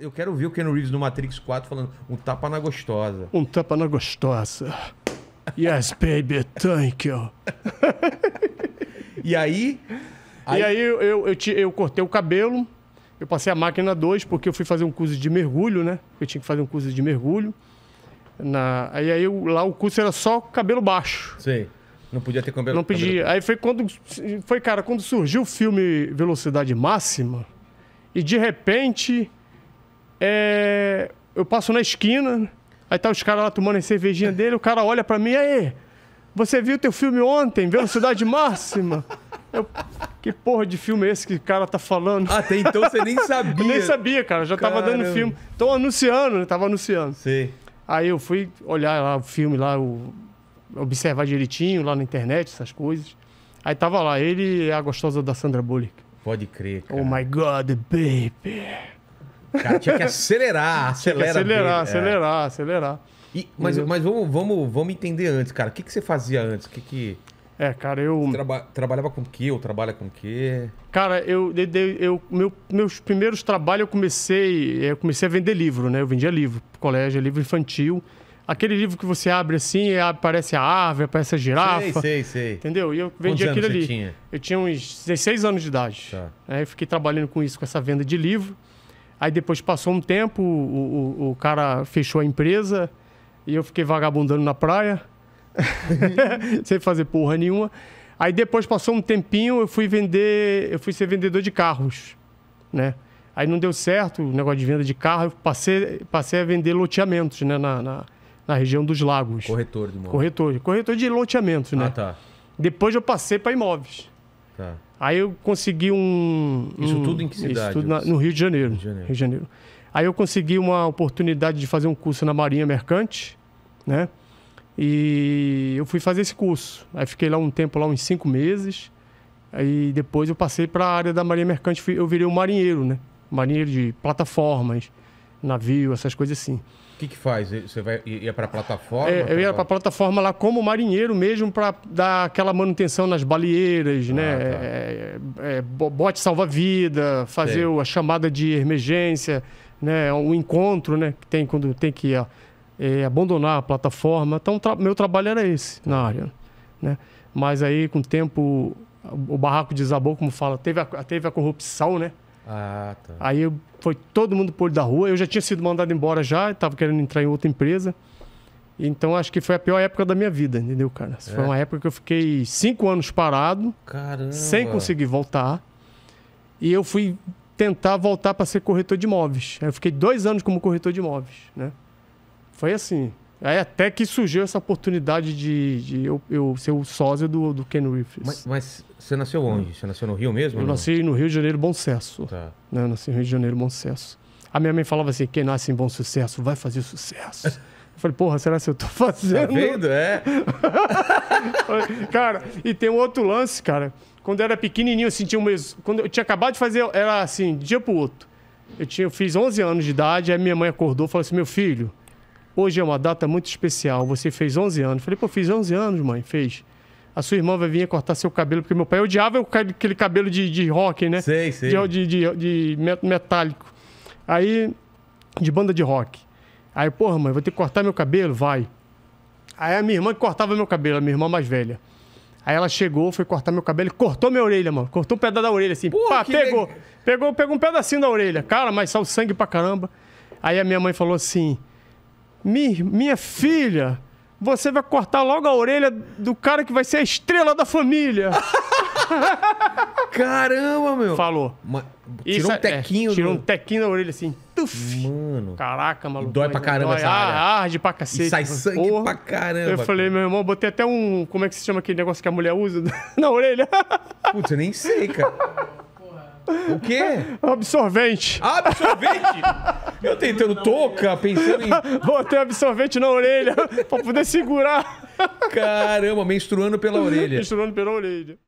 Eu quero ver o Ken Reeves no Matrix 4 falando um tapa na gostosa. Um tapa na gostosa. Yes, baby, thank you. e aí? aí... E aí eu, eu, eu, te, eu cortei o cabelo, eu passei a máquina 2 porque eu fui fazer um curso de mergulho, né? Eu tinha que fazer um curso de mergulho. Na... Aí, aí eu, lá o curso era só cabelo baixo. Sim. Não podia ter cabelo Não podia. Cabelo... Aí foi quando. Foi, cara, quando surgiu o filme Velocidade Máxima, e de repente é, eu passo na esquina, aí tá os caras lá tomando a cervejinha dele, o cara olha para mim, aí, você viu teu filme ontem, Velocidade Máxima? Eu, que porra de filme é esse que o cara tá falando? Até então você nem sabia. nem sabia, cara, já Caramba. tava dando filme. Tô anunciando, né? Tava anunciando. Sim. Aí eu fui olhar lá o filme lá, o, observar direitinho lá na internet, essas coisas. Aí tava lá, ele e a gostosa da Sandra Bullock. Pode crer, oh cara. Oh my God, baby. Cara, tinha que acelerar, acelera. acelerar, bem, acelerar, é. acelerar. E, mas mas vamos, vamos, vamos entender antes, cara. O que, que você fazia antes? O que, que. É, cara, eu. Traba... Trabalhava com o quê? Ou trabalha com o quê? Cara, eu, eu, eu meu, meus primeiros trabalhos eu comecei. É, eu comecei a vender livro, né? Eu vendia livro pro colégio, livro infantil. Aquele livro que você abre assim, é, aparece a árvore, aparece a girafa. Sei, sei, sei. Entendeu? E eu vendi Quantos aquilo ali. Tinha? Eu tinha uns 16 anos de idade. Tá. Aí eu fiquei trabalhando com isso, com essa venda de livro. Aí depois passou um tempo, o, o, o cara fechou a empresa e eu fiquei vagabundando na praia, sem fazer porra nenhuma. Aí depois passou um tempinho, eu fui vender, eu fui ser vendedor de carros, né? Aí não deu certo o negócio de venda de carro, eu passei, passei a vender loteamentos, né? Na, na, na região dos lagos. Corretor de imóveis. Corretor, corretor de loteamentos, ah, né? Ah, tá. Depois eu passei para imóveis. Tá. Aí eu consegui um. Isso um, tudo em que cidade? Isso tudo na, no Rio de, Janeiro, Rio de Janeiro. Rio de Janeiro. Aí eu consegui uma oportunidade de fazer um curso na Marinha Mercante, né? E eu fui fazer esse curso. Aí fiquei lá um tempo, lá uns cinco meses. Aí depois eu passei para a área da Marinha Mercante, eu virei um marinheiro, né? Marinheiro de plataformas, navio, essas coisas assim. O que, que faz? Você vai, ia para a plataforma? É, eu ia para a é? plataforma lá como marinheiro mesmo, para dar aquela manutenção nas baleeiras, ah, né? Tá. É, é, é bote salva-vida, fazer a chamada de emergência, né? o um encontro né? que tem quando tem que é, abandonar a plataforma. Então, tra meu trabalho era esse tá. na área. Né? Mas aí, com o tempo, o barraco desabou, como fala, teve a, teve a corrupção, né? Ah, tá. Aí foi todo mundo por da rua. Eu já tinha sido mandado embora já, estava querendo entrar em outra empresa. Então acho que foi a pior época da minha vida, entendeu, cara? É. Foi uma época que eu fiquei cinco anos parado, Caramba. sem conseguir voltar. E eu fui tentar voltar para ser corretor de imóveis. Aí eu fiquei dois anos como corretor de imóveis, né? Foi assim. Aí até que surgiu essa oportunidade de, de eu, eu, ser o sósia do, do Ken Reeves. Mas, mas, você nasceu onde? Você nasceu no Rio mesmo? Eu nasci no Rio de Janeiro Bom Sucesso. Tá. Né? Eu nasci no Rio de Janeiro Bom Sucesso. A minha mãe falava assim, quem nasce em Bom Sucesso vai fazer sucesso. Eu falei, porra, será que eu tô tá fazendo? Tá vendo? É. cara, e tem um outro lance, cara. Quando eu era pequenininho, eu assim, sentia um... Quando eu tinha acabado de fazer, era assim, de dia pro outro. Eu, tinha, eu fiz 11 anos de idade, aí minha mãe acordou e falou assim, meu filho... Hoje é uma data muito especial. Você fez 11 anos. Falei, pô, fiz 11 anos, mãe. Fez. A sua irmã vai vir cortar seu cabelo, porque meu pai odiava aquele cabelo de, de rock, né? Sei, sei. De, de, de, metálico. Aí, de banda de rock. Aí, porra, mãe, vou ter que cortar meu cabelo? Vai. Aí a minha irmã que cortava meu cabelo, a minha irmã mais velha. Aí ela chegou, foi cortar meu cabelo e cortou minha orelha, mano. Cortou um pedaço da orelha, assim. Porra, Pá, pegou, pegou. Pegou um pedacinho da orelha. Cara, mas saiu sangue pra caramba. Aí a minha mãe falou assim: minha filha, você vai cortar logo a orelha do cara que vai ser a estrela da família. Caramba, meu. Falou. Tirou um é, é, tequinho. É, tirou um tequinho da orelha assim. Tuf. Mano. Caraca, maluco. E dói pra caramba dói. essa área. Ah, arde pra cacete. E sai sangue porra. pra caramba. Eu falei, meu irmão, botei até um... Como é que se chama aquele negócio que a mulher usa na orelha? Putz, eu nem sei, cara. O quê? Absorvente. Absorvente? Eu tentando touca, pensando em. Botei absorvente na orelha pra poder segurar. Caramba, menstruando pela orelha. Menstruando pela orelha.